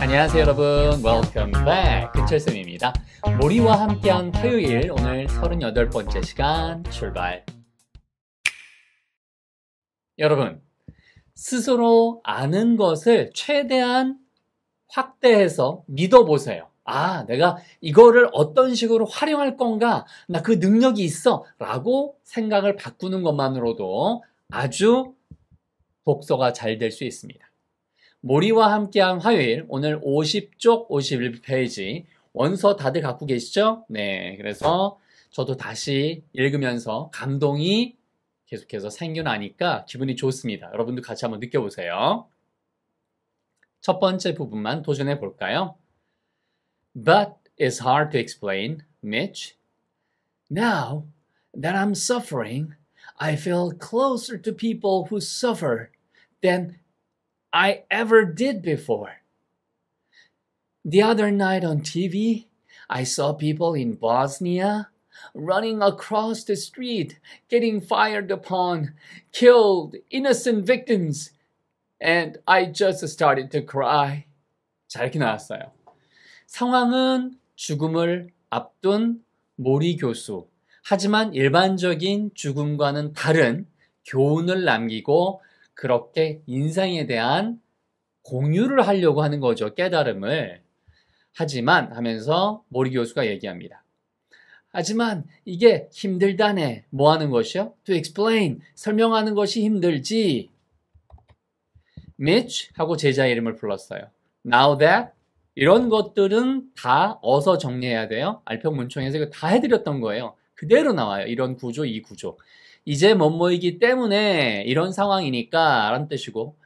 안녕하세요 여러분 welcome back 근철쌤입니다 모리와 함께한 토요일 오늘 38번째 시간 출발 여러분 스스로 아는 것을 최대한 확대해서 믿어보세요 아, 내가 이거를 어떤 식으로 활용할 건가? 나 그 능력이 있어. 라고 생각을 바꾸는 것만으로도 아주 독서가 잘 될 수 있습니다. 모리와 함께한 화요일 오늘 50쪽 51페이지 원서 다들 갖고 계시죠? 네, 그래서 저도 다시 읽으면서 감동이 계속해서 생겨나니까 기분이 좋습니다. 여러분도 같이 한번 느껴보세요. 첫 번째 부분만 도전해 볼까요? But it's hard to explain, Mitch. Now that I'm suffering, I feel closer to people who suffer than I ever did before. The other night on TV, I saw people in Bosnia running across the street, getting fired upon, killed innocent victims, and I just started to cry. 잘 이렇게 나왔어요. 상황은 죽음을 앞둔 모리 교수. 하지만 일반적인 죽음과는 다른 교훈을 남기고 그렇게 인생에 대한 공유를 하려고 하는 거죠. 깨달음을. 하지만 하면서 모리 교수가 얘기합니다. 하지만 이게 힘들다네. 뭐 하는 것이요? To explain. 설명하는 것이 힘들지. Mitch 하고 제자 이름을 불렀어요. Now that 이런 것들은 다 어서 정리해야 돼요. 알평문총에서 이거 다 해드렸던 거예요. 그대로 나와요. 이런 구조, 이 구조. 이제 못 모이기 때문에 이런 상황이니까 라는 뜻이고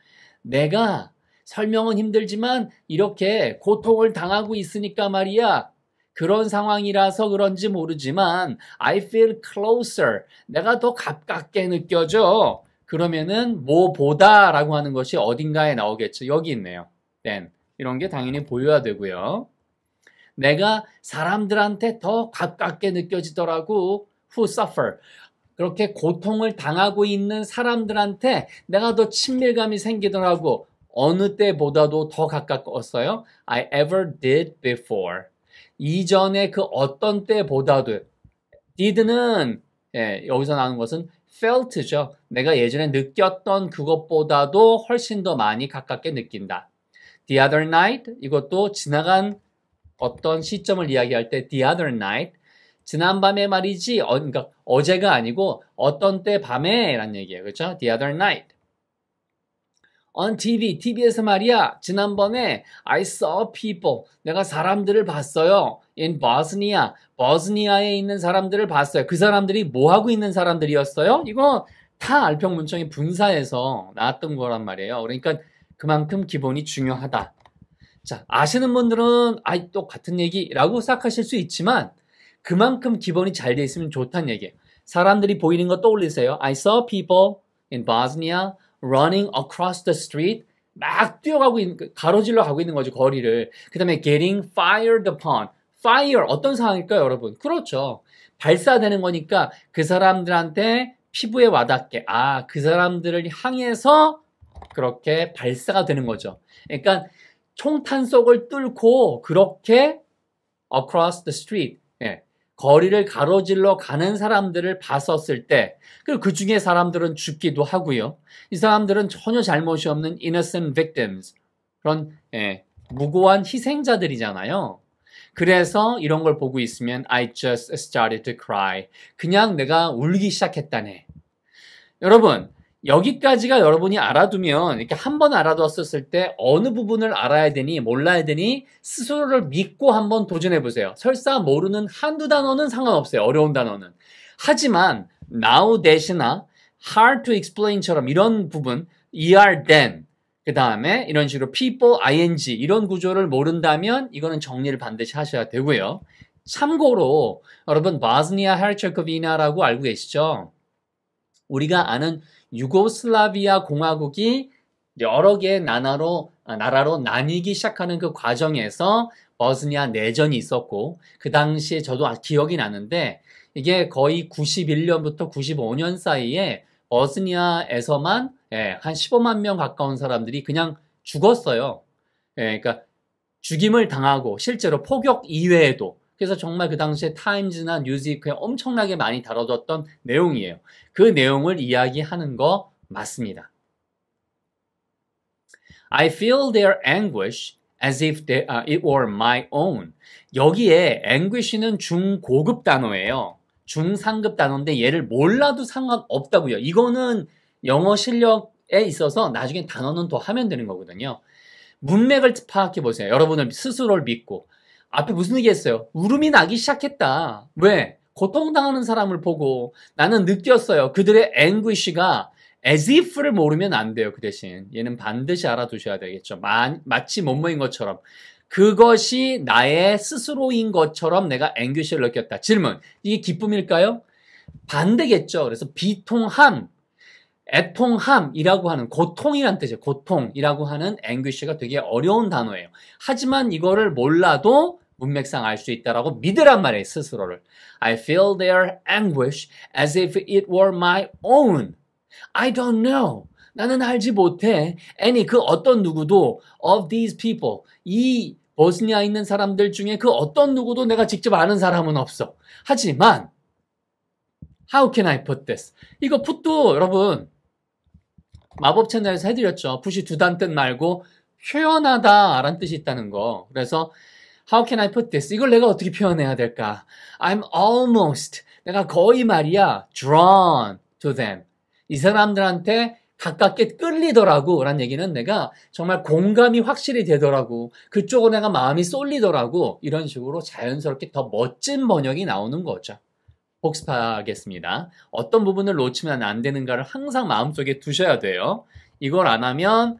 내가 설명은 힘들지만 이렇게 고통을 당하고 있으니까 말이야. 그런 상황이라서 그런지 모르지만 I feel closer. 내가 더 가깝게 느껴져. 그러면은 뭐보다라고 하는 것이 어딘가에 나오겠죠. 여기 있네요. then 이런 게 당연히 보여야 되고요. 내가 사람들한테 더 가깝게 느껴지더라고. who suffer. 그렇게 고통을 당하고 있는 사람들한테 내가 더 친밀감이 생기더라고. 어느 때보다도 더 가까웠어요. I ever did before. 이전에 그 어떤 때보다도. did는 예, 여기서 나오는 것은 felt죠. 내가 예전에 느꼈던 그것보다도 훨씬 더 많이 가깝게 느낀다. The other night 이것도 지나간 어떤 시점을 이야기할 때 the other night 지난밤에 말이지 어, 그러니까 어제가 아니고 어떤 때 밤에 라는 얘기예요. 그렇죠? The other night. On TV, TV에서 말이야. 지난번에 I saw people. 내가 사람들을 봤어요. In Bosnia. 버스니아에 있는 사람들을 봤어요. 그 사람들이 뭐 하고 있는 사람들이었어요? 이거 다 알평 문청의 분사에서 나왔던 거란 말이에요. 그러니까 그만큼 기본이 중요하다. 자, 아시는 분들은 아이 또 같은 얘기라고 생각하실 수 있지만 그만큼 기본이 잘돼 있으면 좋다는 얘기예요. 사람들이 보이는 거 떠올리세요. I saw people in Bosnia running across the street. 막 뛰어가고 있는, 가로질러 가고 있는 거죠, 거리를. 그 다음에 getting fired upon. fire, 어떤 상황일까요, 여러분? 그렇죠. 발사되는 거니까 그 사람들한테 피부에 와닿게, 아, 그 사람들을 향해서 그렇게 발사가 되는 거죠. 그러니까 총탄 속을 뚫고 그렇게 across the street, 예, 거리를 가로질러 가는 사람들을 봤었을 때, 그 중에 사람들은 죽기도 하고요. 이 사람들은 전혀 잘못이 없는 innocent victims. 그런, 예, 무고한 희생자들이잖아요. 그래서 이런 걸 보고 있으면 I just started to cry. 그냥 내가 울기 시작했다네. 여러분, 여기까지가 여러분이 알아두면 이렇게 한번 알아두었을 때 어느 부분을 알아야 되니 몰라야 되니 스스로를 믿고 한번 도전해 보세요. 설사 모르는 한두 단어는 상관없어요. 어려운 단어는. 하지만 now 대신나 hard to explain처럼 이런 부분 er than 그 다음에 이런 식으로 people, ing 이런 구조를 모른다면 이거는 정리를 반드시 하셔야 되고요. 참고로 여러분 바즈니아 헬체코비나라고 알고 계시죠? 우리가 아는 유고슬라비아 공화국이 여러 개의 나라로 아, 나라로 나뉘기 시작하는 그 과정에서 버스니아 내전이 있었고 그 당시에 저도 아, 기억이 나는데 이게 거의 91년부터 95년 사이에 버스니아에서만 예, 한 15만 명 가까운 사람들이 그냥 죽었어요. 예, 그러니까 죽임을 당하고 실제로 포격 이외에도 그래서 정말 그 당시에 타임즈나 뉴스이크에 엄청나게 많이 다뤄졌던 내용이에요. 그 내용을 이야기하는 거 맞습니다. I feel their anguish as if they, uh, it were my own. 여기에 anguish는 중고급 단어예요. 중상급 단어인데 얘를 몰라도 상관없다고요. 이거는 영어 실력에 있어서 나중에 단어는 더 하면 되는 거거든요. 문맥을 파악해 보세요. 여러분을 스스로를 믿고 앞에 무슨 얘기했어요? 울음이 나기 시작했다. 왜? 고통당하는 사람을 보고 나는 느꼈어요. 그들의 anguish가 as if를 모르면 안 돼요. 그 대신 얘는 반드시 알아두셔야 되겠죠. 마, 마치 뭐모인 것처럼 그것이 나의 스스로인 것처럼 내가 anguish를 느꼈다. 질문 이게 기쁨일까요? 반대겠죠. 그래서 비통함 애통함이라고 하는 고통이란 뜻이에요. 고통이라고 하는 앵 n g 가 되게 어려운 단어예요. 하지만 이거를 몰라도 문맥상 알 수 있다라고 믿으란 말이에요, 스스로를. I feel their anguish as if it were my own. I don't know. 나는 알지 못해. Any, 그 어떤 누구도 of these people, 이보스니아 있는 사람들 중에 그 어떤 누구도 내가 직접 아는 사람은 없어. 하지만, how can I put this? 이거 put도 여러분, 마법 채널에서 해드렸죠. 푸시 두단 뜻 말고 표현하다라는 뜻이 있다는 거. 그래서 How can I put this? 이걸 내가 어떻게 표현해야 될까? I'm almost 내가 거의 말이야 drawn to them. 이 사람들한테 가깝게 끌리더라고 라는 얘기는 내가 정말 공감이 확실히 되더라고 그쪽으로 내가 마음이 쏠리더라고 이런 식으로 자연스럽게 더 멋진 번역이 나오는 거죠. 복습하겠습니다. 어떤 부분을 놓치면 안 되는가를 항상 마음속에 두셔야 돼요. 이걸 안 하면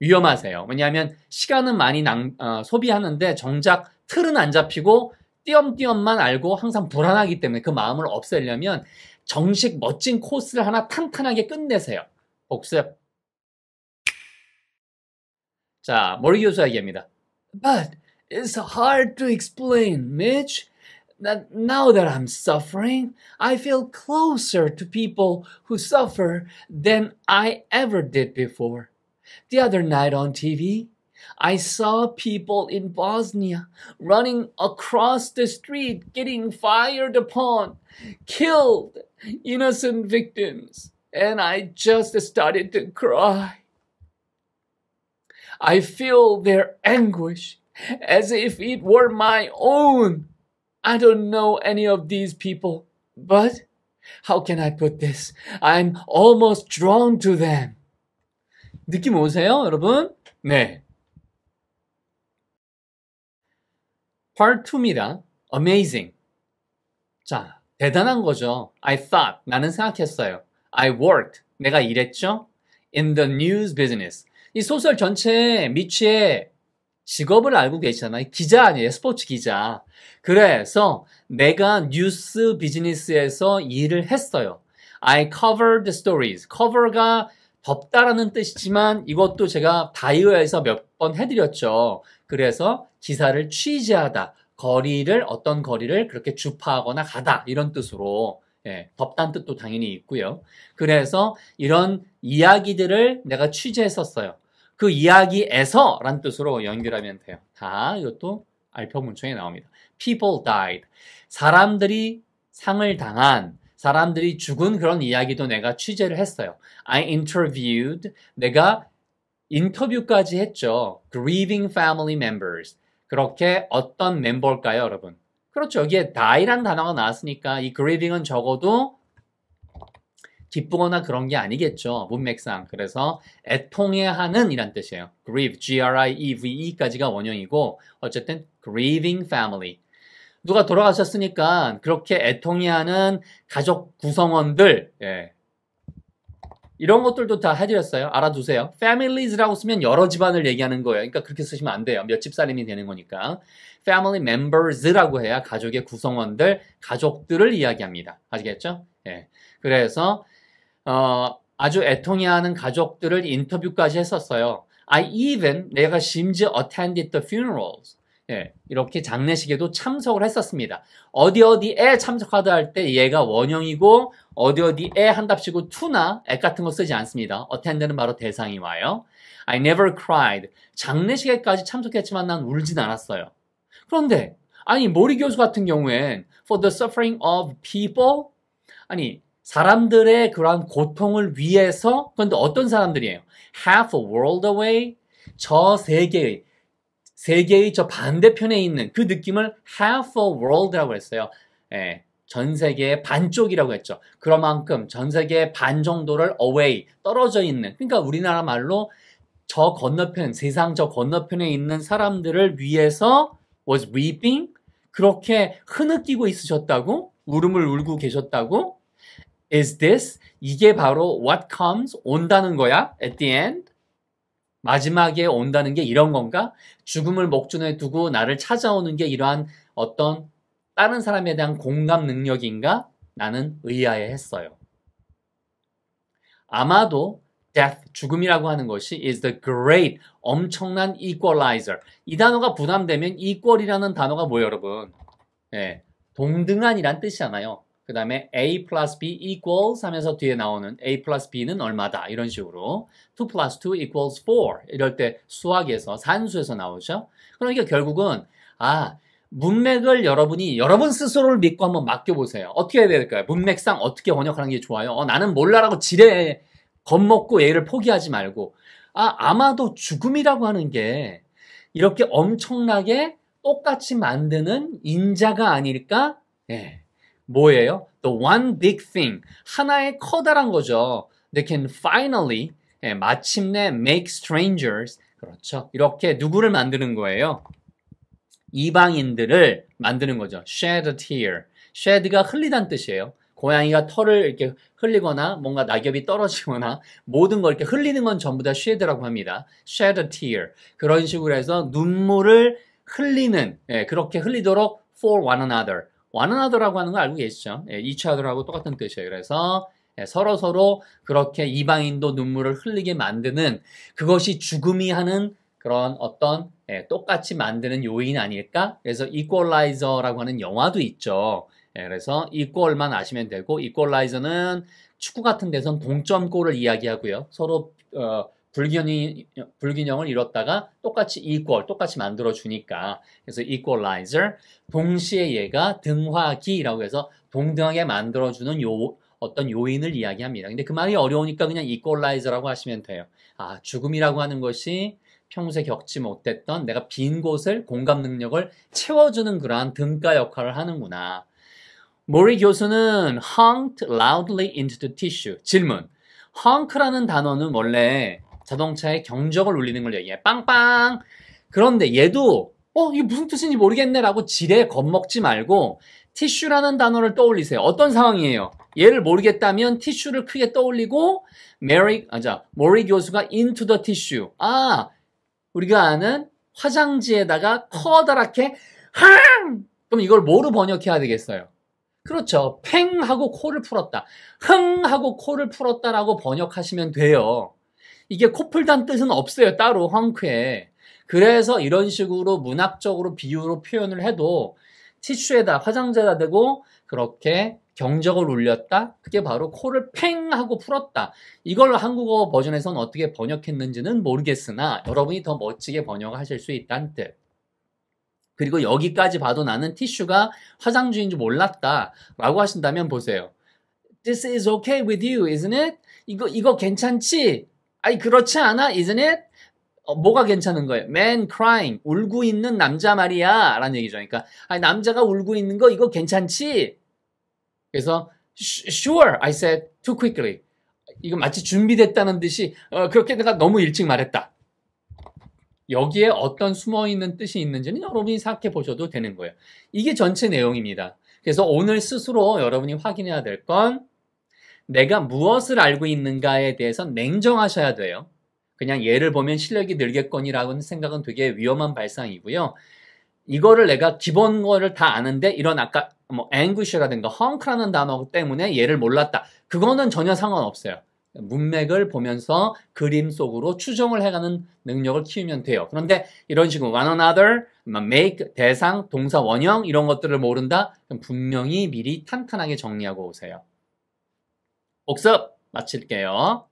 위험하세요. 왜냐하면 시간은 많이 낭, 어, 소비하는데 정작 틀은 안 잡히고 띄엄띄엄만 알고 항상 불안하기 때문에 그 마음을 없애려면 정식 멋진 코스를 하나 탄탄하게 끝내세요. 복습. 자, 머리 교수 얘기입니다. But It's hard to explain, Mitch. That now that I'm suffering, I feel closer to people who suffer than I ever did before. The other night on TV, I saw people in Bosnia running across the street, getting fired upon, killed, innocent victims, and I just started to cry. I feel their anguish as if it were my own. I don't know any of these people, but how can I put this? I'm almost drawn to them. 느낌 오세요, 여러분? 네. Part 2입니다. Amazing. 자, 대단한 거죠. I thought. 나는 생각했어요. I worked. 내가 일했죠. In the news business. 이 소설 전체에 미치의 직업을 알고 계시잖아요. 기자 아니에요. 스포츠 기자. 그래서 내가 뉴스 비즈니스에서 일을 했어요. I covered the stories. cover가 덮다라는 뜻이지만 이것도 제가 다이어에서 몇 번 해드렸죠. 그래서 기사를 취재하다. 거리를, 어떤 거리를 그렇게 주파하거나 가다. 이런 뜻으로. 예, 덥단 뜻도 당연히 있고요. 그래서 이런 이야기들을 내가 취재했었어요. 그 이야기에서 란 뜻으로 연결하면 돼요. 다 이것도 알평문충에 나옵니다. People died. 사람들이 상을 당한, 사람들이 죽은 그런 이야기도 내가 취재를 했어요. I interviewed. 내가 인터뷰까지 했죠. Grieving family members. 그렇게 어떤 멤버일까요, 여러분? 그렇죠. 여기에 die란 단어가 나왔으니까 이 grieving은 적어도 기쁘거나 그런 게 아니겠죠. 문맥상. 그래서 애통해하는 이란 뜻이에요. grieve, G-R-I-E-V-E까지가 원형이고 어쨌든 grieving family. 누가 돌아가셨으니까 그렇게 애통해하는 가족 구성원들 예. 이런 것들도 다 해드렸어요. 알아두세요. families라고 쓰면 여러 집안을 얘기하는 거예요. 그러니까 그렇게 쓰시면 안 돼요. 몇 집살림이 되는 거니까. family members라고 해야 가족의 구성원들, 가족들을 이야기합니다. 아시겠죠? 예. 그래서 어, 아주 애통해하는 가족들을 인터뷰까지 했었어요. I even 내가 심지어 attended the funerals. 예, 이렇게 장례식에도 참석을 했었습니다. 어디 어디에 참석하다 할 때 얘가 원형이고 어디 어디에 한답시고 t 나 a 같은 거 쓰지 않습니다. attend는 바로 대상이 와요. I never cried. 장례식에까지 참석했지만 난 울진 않았어요. 그런데 아니 모리 교수 같은 경우엔 for the suffering of people 아니 사람들의 그러한 고통을 위해서 그런데 어떤 사람들이에요? Half a world away 저 세계의 세계의 저 반대편에 있는 그 느낌을 half a world라고 했어요. 예, 전 세계의 반쪽이라고 했죠. 그만큼 전 세계의 반 정도를 away 떨어져 있는 그러니까 우리나라 말로 저 건너편 세상 저 건너편에 있는 사람들을 위해서 was weeping 그렇게 흐느끼고 있으셨다고 울음을 울고 계셨다고 is this? 이게 바로 what comes 온다는 거야. at the end. 마지막에 온다는 게 이런 건가? 죽음을 목전에 두고 나를 찾아오는 게 이러한 어떤 다른 사람에 대한 공감 능력인가? 나는 의아해 했어요. 아마도 death, 죽음이라고 하는 것이 is the great, 엄청난 equalizer. 이 단어가 부담되면 equal이라는 단어가 뭐예요, 여러분? 네, 동등한이란 뜻이잖아요. 그 다음에 a plus b equals 하면서 뒤에 나오는 a plus b는 얼마다 이런 식으로 2 plus 2 equals 4 이럴 때 수학에서 산수에서 나오죠. 그러니까 결국은 아 문맥을 여러분이 여러분 스스로를 믿고 한번 맡겨보세요. 어떻게 해야 될까요? 문맥상 어떻게 번역하는 게 좋아요? 어, 나는 몰라라고 지레 겁먹고 얘를 포기하지 말고 아 아마도 죽음이라고 하는 게 이렇게 엄청나게 똑같이 만드는 인자가 아닐까? 예. 뭐예요? The one big thing. 하나의 커다란 거죠. They can finally, 예, 마침내 make strangers. 그렇죠. 이렇게 누구를 만드는 거예요? 이방인들을 만드는 거죠. shed a tear. shed가 흘리단 뜻이에요. 고양이가 털을 이렇게 흘리거나 뭔가 낙엽이 떨어지거나 모든 걸 이렇게 흘리는 건 전부 다 shed라고 합니다. shed a tear. 그런 식으로 해서 눈물을 흘리는, 예, 그렇게 흘리도록 for one another. 완안하더라고 하는 거 알고 계시죠? 예, 2차하더라고 똑같은 뜻이에요. 그래서 예, 서로 서로 그렇게 이방인도 눈물을 흘리게 만드는 그것이 죽음이 하는 그런 어떤 예, 똑같이 만드는 요인 아닐까? 그래서 이퀄라이저라고 하는 영화도 있죠. 예, 그래서 이퀄만 아시면 되고 이퀄라이저는 축구 같은 데선 동점골을 이야기하고요. 서로 어, 불균이, 불균형을 이뤘다가 똑같이 equal, 똑같이 만들어주니까 그래서 equalizer, 동시에 얘가 등화기라고 해서 동등하게 만들어주는 요 어떤 요인을 이야기합니다. 근데 그 말이 어려우니까 그냥 equalizer라고 하시면 돼요. 아, 죽음이라고 하는 것이 평소에 겪지 못했던 내가 빈 곳을 공감 능력을 채워주는 그러한 등가 역할을 하는구나. 모리 교수는 honked loudly into the tissue. 질문. honk 라는 단어는 원래 자동차의 경적을 울리는 걸 얘기해. 빵빵! 그런데 얘도, 어, 이게 무슨 뜻인지 모르겠네라고 지레 겁먹지 말고, 티슈라는 단어를 떠올리세요. 어떤 상황이에요? 얘를 모르겠다면 티슈를 크게 떠올리고, 메리, 아, 자, 모리 교수가 into the tissue. 아, 우리가 아는 화장지에다가 커다랗게, 항! 그럼 이걸 뭐로 번역해야 되겠어요? 그렇죠. 팽 하고 코를 풀었다. 흥 하고 코를 풀었다라고 번역하시면 돼요. 이게 코플단 뜻은 없어요. 따로 헝크에. 그래서 이런 식으로 문학적으로 비유로 표현을 해도 티슈에다 화장재다 대고 그렇게 경적을 울렸다. 그게 바로 코를 팽 하고 풀었다. 이걸 한국어 버전에서는 어떻게 번역했는지는 모르겠으나 여러분이 더 멋지게 번역하실 수 있다는 뜻. 그리고 여기까지 봐도 나는 티슈가 화장주인줄 몰랐다. 라고 하신다면 보세요. This is okay with you, isn't it? 이거, 이거 괜찮지? 아니 그렇지 않아? Isn't it? 어, 뭐가 괜찮은 거예요? Man crying, 울고 있는 남자 말이야 라는 얘기죠. 그러니까 아니, 남자가 울고 있는 거 이거 괜찮지? 그래서 sure, I said too quickly. 이거 마치 준비됐다는 듯이 어, 그렇게 내가 너무 일찍 말했다. 여기에 어떤 숨어있는 뜻이 있는지는 여러분이 생각해 보셔도 되는 거예요. 이게 전체 내용입니다. 그래서 오늘 스스로 여러분이 확인해야 될건 내가 무엇을 알고 있는가에 대해서 냉정하셔야 돼요. 그냥 예를 보면 실력이 늘겠거니라는 생각은 되게 위험한 발상이고요. 이거를 내가 기본 거를 다 아는데 이런 아까 뭐 a n g 라든가헝 u n 라는 단어 때문에 얘를 몰랐다. 그거는 전혀 상관없어요. 문맥을 보면서 그림 속으로 추정을 해가는 능력을 키우면 돼요. 그런데 이런 식으로 one another, 뭐 make, 대상, 동사, 원형 이런 것들을 모른다? 분명히 미리 탄탄하게 정리하고 오세요. 복습 마칠게요.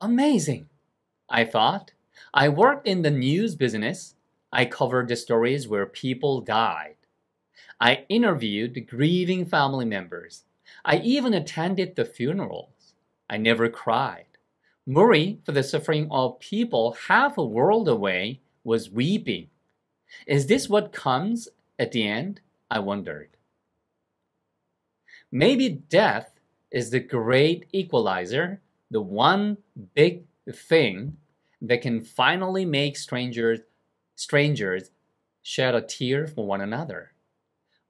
Amazing! I thought. I worked in the news business. I covered the stories where people died. I interviewed grieving family members. I even attended the funerals. I never cried. Murray, for the suffering of people half a world away, was weeping. Is this what comes at the end? I wondered. Maybe death is the great equalizer, the one big thing that can finally make strangers strangers shed a tear for one another.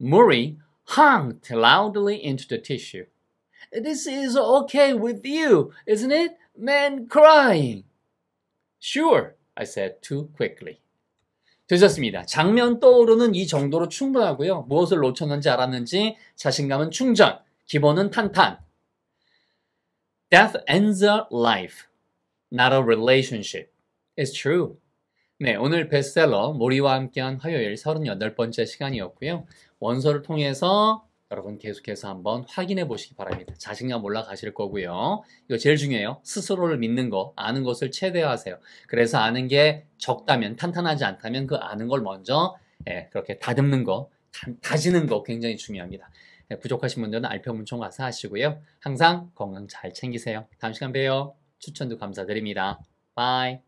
Murray honked loudly into the tissue. This is okay with you, isn't it? Man crying. Sure, I said too quickly. 되셨습니다. 장면 떠오르는 이 정도로 충분하고요. 무엇을 놓쳤는지 알았는지 자신감은 충전, 기본은 탄탄. Death ends a life, not a relationship. It's true. 네, 오늘 베스트셀러 모리와 함께한 화요일 38번째 시간이었고요. 원서를 통해서 여러분 계속해서 한번 확인해 보시기 바랍니다. 자신감 올라가실 거고요. 이거 제일 중요해요. 스스로를 믿는 거, 아는 것을 최대화하세요. 그래서 아는 게 적다면, 탄탄하지 않다면 그 아는 걸 먼저 예, 그렇게 다듬는 거, 다, 지는거 굉장히 중요합니다. 예, 부족하신 분들은 알평문총 가서 하시고요. 항상 건강 잘 챙기세요. 다음 시간 봬요. 추천도 감사드립니다. 바이.